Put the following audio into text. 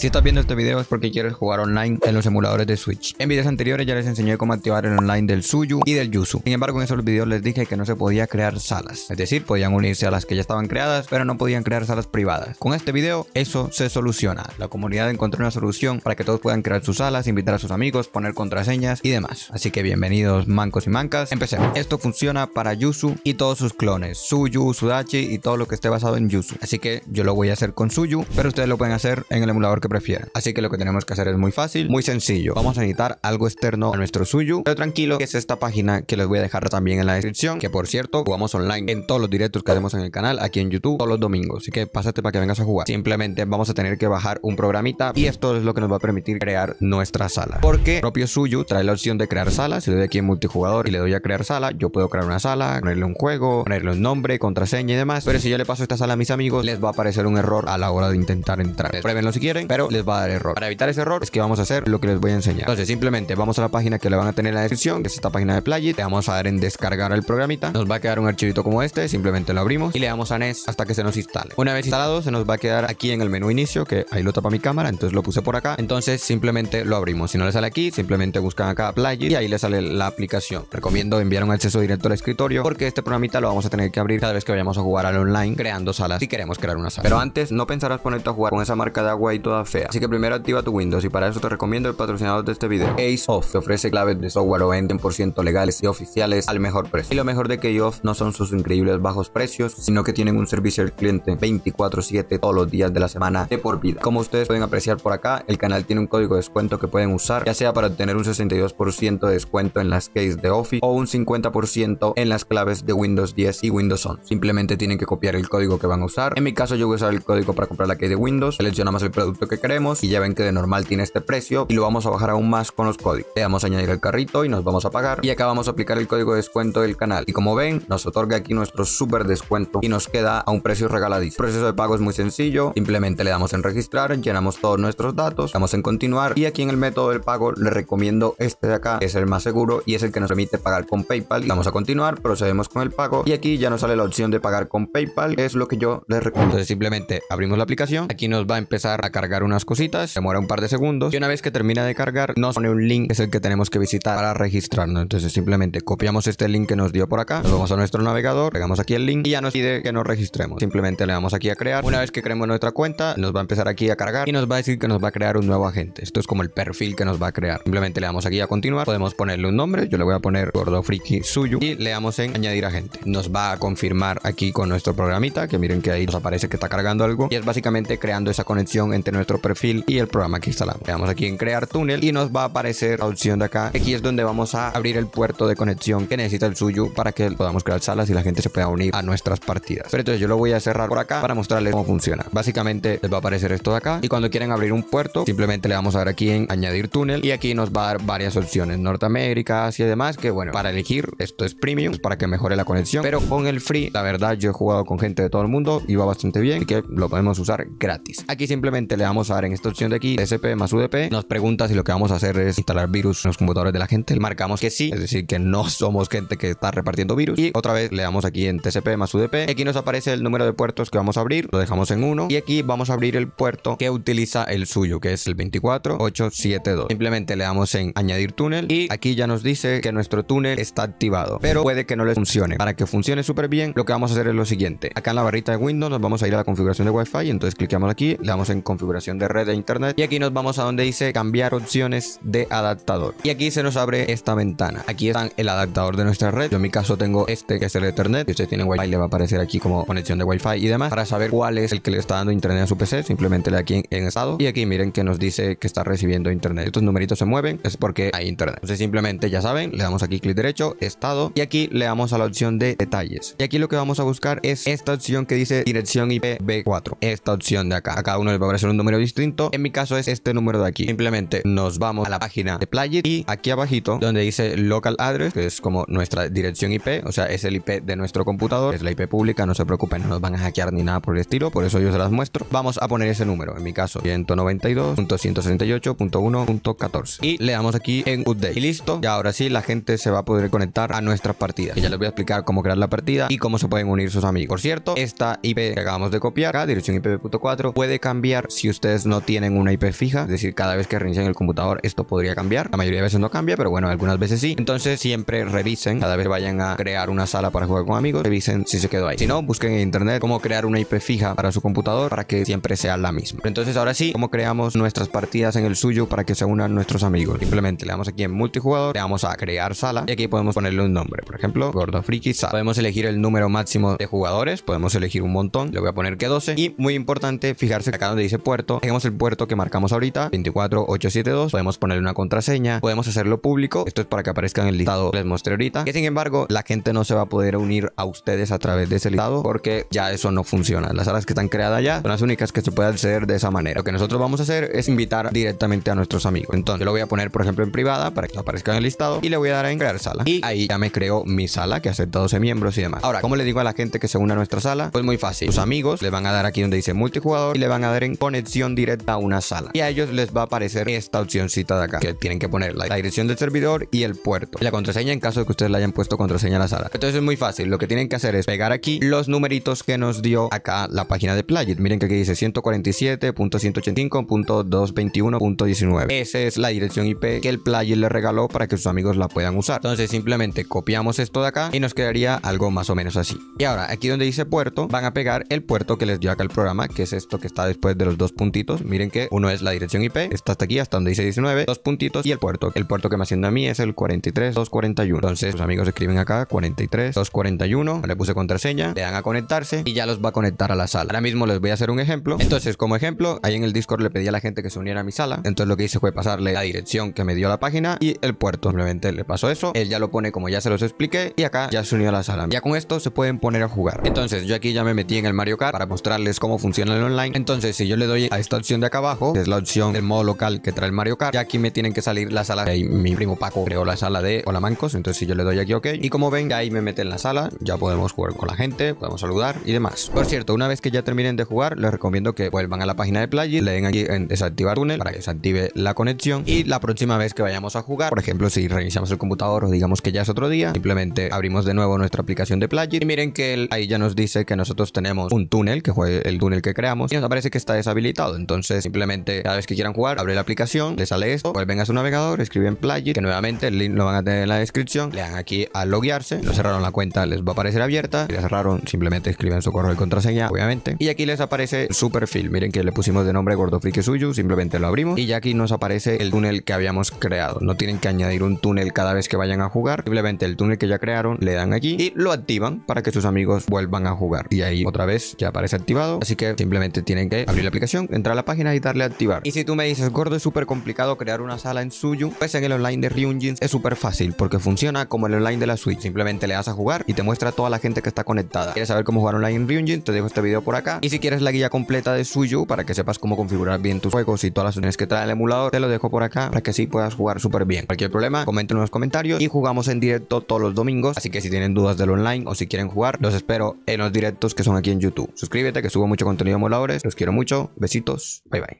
Si estás viendo este video es porque quieres jugar online en los emuladores de Switch. En videos anteriores ya les enseñé cómo activar el online del Suyu y del Yuzu. Sin embargo, en esos videos les dije que no se podía crear salas. Es decir, podían unirse a las que ya estaban creadas, pero no podían crear salas privadas. Con este video, eso se soluciona. La comunidad encontró una solución para que todos puedan crear sus salas, invitar a sus amigos, poner contraseñas y demás. Así que bienvenidos mancos y mancas. Empecemos. Esto funciona para yusu y todos sus clones. Suyu, Sudachi y todo lo que esté basado en Yuzu. Así que yo lo voy a hacer con Suyu, pero ustedes lo pueden hacer en el emulador que prefieran. Así que lo que tenemos que hacer es muy fácil, muy sencillo. Vamos a necesitar algo externo a nuestro suyo, pero tranquilo, que es esta página que les voy a dejar también en la descripción, que por cierto, jugamos online en todos los directos que hacemos en el canal, aquí en YouTube, todos los domingos. Así que pásate para que vengas a jugar. Simplemente vamos a tener que bajar un programita y esto es lo que nos va a permitir crear nuestra sala. Porque propio suyo trae la opción de crear sala. Si doy aquí en multijugador y le doy a crear sala, yo puedo crear una sala, ponerle un juego, ponerle un nombre, contraseña y demás. Pero si yo le paso esta sala a mis amigos, les va a aparecer un error a la hora de intentar entrar. Pruébenlo si quieren, pero les va a dar error. Para evitar ese error es que vamos a hacer lo que les voy a enseñar. Entonces simplemente vamos a la página que le van a tener en la descripción, que es esta página de play. le vamos a dar en descargar el programita, nos va a quedar un archivito como este, simplemente lo abrimos y le damos a NES hasta que se nos instale. Una vez instalado se nos va a quedar aquí en el menú inicio, que ahí lo tapa mi cámara, entonces lo puse por acá, entonces simplemente lo abrimos. Si no le sale aquí, simplemente buscan acá play. y ahí le sale la aplicación. Recomiendo enviar un acceso directo al escritorio porque este programita lo vamos a tener que abrir cada vez que vayamos a jugar al online creando salas si queremos crear una sala. Pero antes no pensarás ponerte a jugar con esa marca de agua y toda Así que primero activa tu Windows y para eso te recomiendo el patrocinador de este video. AceOff te ofrece claves de software o 20% legales y oficiales al mejor precio. Y lo mejor de Keyoff no son sus increíbles bajos precios, sino que tienen un servicio al cliente 24/7 todos los días de la semana de por vida. Como ustedes pueden apreciar por acá, el canal tiene un código de descuento que pueden usar, ya sea para obtener un 62% de descuento en las keys de Office o un 50% en las claves de Windows 10 y Windows 11. Simplemente tienen que copiar el código que van a usar. En mi caso yo voy a usar el código para comprar la key de Windows, seleccionamos el producto que queremos y ya ven que de normal tiene este precio y lo vamos a bajar aún más con los códigos. Le damos a añadir el carrito y nos vamos a pagar y acá vamos a aplicar el código de descuento del canal y como ven nos otorga aquí nuestro súper descuento y nos queda a un precio regaladizo. El proceso de pago es muy sencillo, simplemente le damos en registrar, llenamos todos nuestros datos, damos en continuar y aquí en el método del pago le recomiendo este de acá, es el más seguro y es el que nos permite pagar con PayPal. Vamos a continuar, procedemos con el pago y aquí ya nos sale la opción de pagar con PayPal, es lo que yo les recomiendo. Entonces simplemente abrimos la aplicación, aquí nos va a empezar a cargar un unas cositas, demora un par de segundos y una vez que termina de cargar nos pone un link que es el que tenemos que visitar para registrarnos. Entonces simplemente copiamos este link que nos dio por acá, nos vamos a nuestro navegador, pegamos aquí el link y ya nos pide que nos registremos. Simplemente le damos aquí a crear. Una vez que creemos nuestra cuenta, nos va a empezar aquí a cargar y nos va a decir que nos va a crear un nuevo agente. Esto es como el perfil que nos va a crear. Simplemente le damos aquí a continuar, podemos ponerle un nombre, yo le voy a poner Gordo Friki suyo y le damos en añadir agente. Nos va a confirmar aquí con nuestro programita, que miren que ahí nos aparece que está cargando algo y es básicamente creando esa conexión entre nuestro perfil y el programa que instalamos. Le damos aquí en crear túnel y nos va a aparecer la opción de acá. Aquí es donde vamos a abrir el puerto de conexión que necesita el suyo para que podamos crear salas y la gente se pueda unir a nuestras partidas. Pero entonces yo lo voy a cerrar por acá para mostrarles cómo funciona. Básicamente les va a aparecer esto de acá y cuando quieren abrir un puerto simplemente le vamos a dar aquí en añadir túnel y aquí nos va a dar varias opciones Norteamérica, Asia y demás que bueno para elegir esto es premium para que mejore la conexión pero con el free la verdad yo he jugado con gente de todo el mundo y va bastante bien y que lo podemos usar gratis. Aquí simplemente le damos a ver en esta opción de aquí, TCP más UDP, nos pregunta si lo que vamos a hacer es instalar virus en los computadores de la gente. Marcamos que sí, es decir, que no somos gente que está repartiendo virus. Y otra vez le damos aquí en TCP más UDP. Aquí nos aparece el número de puertos que vamos a abrir, lo dejamos en uno Y aquí vamos a abrir el puerto que utiliza el suyo, que es el 24872. Simplemente le damos en añadir túnel y aquí ya nos dice que nuestro túnel está activado, pero puede que no le funcione. Para que funcione súper bien, lo que vamos a hacer es lo siguiente. Acá en la barrita de Windows nos vamos a ir a la configuración de Wi-Fi, entonces clicamos aquí, le damos en configuración de red de internet y aquí nos vamos a donde dice cambiar opciones de adaptador y aquí se nos abre esta ventana aquí están el adaptador de nuestra red yo en mi caso tengo este que es el internet si usted tiene wifi le va a aparecer aquí como conexión de wifi y demás para saber cuál es el que le está dando internet a su pc simplemente le aquí en, estado y aquí miren que nos dice que está recibiendo internet estos numeritos se mueven es porque hay internet entonces simplemente ya saben le damos aquí clic derecho estado y aquí le damos a la opción de detalles y aquí lo que vamos a buscar es esta opción que dice dirección ipv 4 esta opción de acá a cada uno le va a aparecer un número distinto. En mi caso es este número de aquí. Simplemente nos vamos a la página de Playit y aquí abajito donde dice local address, que es como nuestra dirección IP, o sea, es el IP de nuestro computador, es la IP pública, no se preocupen, no nos van a hackear ni nada por el estilo, por eso yo se las muestro. Vamos a poner ese número, en mi caso 192.168.1.14 y le damos aquí en update. Y listo, ya ahora sí la gente se va a poder conectar a nuestras partidas. Y ya les voy a explicar cómo crear la partida y cómo se pueden unir sus amigos. Por cierto, esta IP que acabamos de copiar, acá, dirección IP.4, 4 puede cambiar si usted no tienen una IP fija, es decir, cada vez que reinician el computador esto podría cambiar. La mayoría de veces no cambia, pero bueno, algunas veces sí. Entonces siempre revisen, cada vez vayan a crear una sala para jugar con amigos, revisen si se quedó ahí. Si no, busquen en internet cómo crear una IP fija para su computador para que siempre sea la misma. Entonces ahora sí, cómo creamos nuestras partidas en el suyo para que se unan nuestros amigos. Simplemente le damos aquí en multijugador, le damos a crear sala y aquí podemos ponerle un nombre. Por ejemplo, Gordo Friki Sala. Podemos elegir el número máximo de jugadores, podemos elegir un montón. Le voy a poner que 12. Y muy importante, fijarse acá donde dice puerto, tenemos el puerto que marcamos ahorita, 24872. Podemos ponerle una contraseña, podemos hacerlo público. Esto es para que aparezca en el listado les mostré ahorita. Que sin embargo, la gente no se va a poder unir a ustedes a través de ese listado porque ya eso no funciona. Las salas que están creadas ya son las únicas que se pueden acceder de esa manera. Lo que nosotros vamos a hacer es invitar directamente a nuestros amigos. Entonces, yo lo voy a poner, por ejemplo, en privada para que no aparezca en el listado y le voy a dar en crear sala. Y ahí ya me creo mi sala que acepta 12 miembros y demás. Ahora, como le digo a la gente que se une a nuestra sala? Pues muy fácil. Sus amigos le van a dar aquí donde dice multijugador y le van a dar en conexión directa a una sala. Y a ellos les va a aparecer esta opcióncita de acá, que tienen que poner la dirección del servidor y el puerto. Y la contraseña en caso de que ustedes le hayan puesto contraseña a la sala. Entonces es muy fácil, lo que tienen que hacer es pegar aquí los numeritos que nos dio acá la página de Playit. Miren que aquí dice 147.185.221.19. Esa es la dirección IP que el Playit le regaló para que sus amigos la puedan usar. Entonces simplemente copiamos esto de acá y nos quedaría algo más o menos así. Y ahora aquí donde dice puerto van a pegar el puerto que les dio acá el programa, que es esto que está después de los dos puntitos Miren que uno es la dirección IP, está hasta aquí, hasta donde dice 19, dos puntitos y el puerto. El puerto que me haciendo a mí es el 43241. Entonces, los pues, amigos escriben acá 43241, le puse contraseña, le dan a conectarse y ya los va a conectar a la sala. Ahora mismo les voy a hacer un ejemplo. Entonces, como ejemplo, ahí en el Discord le pedí a la gente que se uniera a mi sala. Entonces, lo que hice fue pasarle la dirección que me dio la página y el puerto. Simplemente le pasó eso, él ya lo pone como ya se los expliqué y acá ya se unió a la sala. Ya con esto se pueden poner a jugar. Entonces, yo aquí ya me metí en el Mario Kart para mostrarles cómo funciona el online. Entonces, si yo le doy a esta opción de acá abajo, es la opción del modo local que trae el Mario Kart. Y aquí me tienen que salir la sala. Ahí mi primo Paco creó la sala de Hola Mancos Entonces, si yo le doy aquí OK. Y como ven, ahí me mete en la sala. Ya podemos jugar con la gente, podemos saludar y demás. Por cierto, una vez que ya terminen de jugar, les recomiendo que vuelvan a la página de Play, le den aquí en desactivar túnel para que se la conexión. Y la próxima vez que vayamos a jugar, por ejemplo, si reiniciamos el computador o digamos que ya es otro día, simplemente abrimos de nuevo nuestra aplicación de Play. y miren que ahí ya nos dice que nosotros tenemos un túnel, que fue el túnel que creamos, y nos aparece que está deshabilitado. Entonces, simplemente cada vez que quieran jugar, abre la aplicación, le sale esto, vuelven pues a su navegador, escriben Play, que nuevamente el link lo van a tener en la descripción. Le dan aquí a loguearse, lo cerraron la cuenta, les va a aparecer abierta. Si cerraron, simplemente escriben su correo y contraseña, obviamente. Y aquí les aparece su perfil. Miren que le pusimos de nombre Gordofrique suyo. simplemente lo abrimos y ya aquí nos aparece el túnel que habíamos creado. No tienen que añadir un túnel cada vez que vayan a jugar, simplemente el túnel que ya crearon le dan aquí y lo activan para que sus amigos vuelvan a jugar. Y ahí otra vez ya aparece activado, así que simplemente tienen que abrir la aplicación, entrar a la página y darle a activar. Y si tú me dices, gordo, es súper complicado crear una sala en Suyu, pues en el online de Ryunjin es súper fácil porque funciona como el online de la Switch. Simplemente le das a jugar y te muestra toda la gente que está conectada. ¿Quieres saber cómo jugar online en Ryunjin? Te dejo este video por acá. Y si quieres la guía completa de Suyu para que sepas cómo configurar bien tus juegos y todas las opciones que trae el emulador, te lo dejo por acá para que sí puedas jugar súper bien. Cualquier problema, comenten en los comentarios y jugamos en directo todos los domingos. Así que si tienen dudas del online o si quieren jugar, los espero en los directos que son aquí en YouTube. Suscríbete que subo mucho contenido de emuladores. Los quiero mucho. Besitos. Bye bye.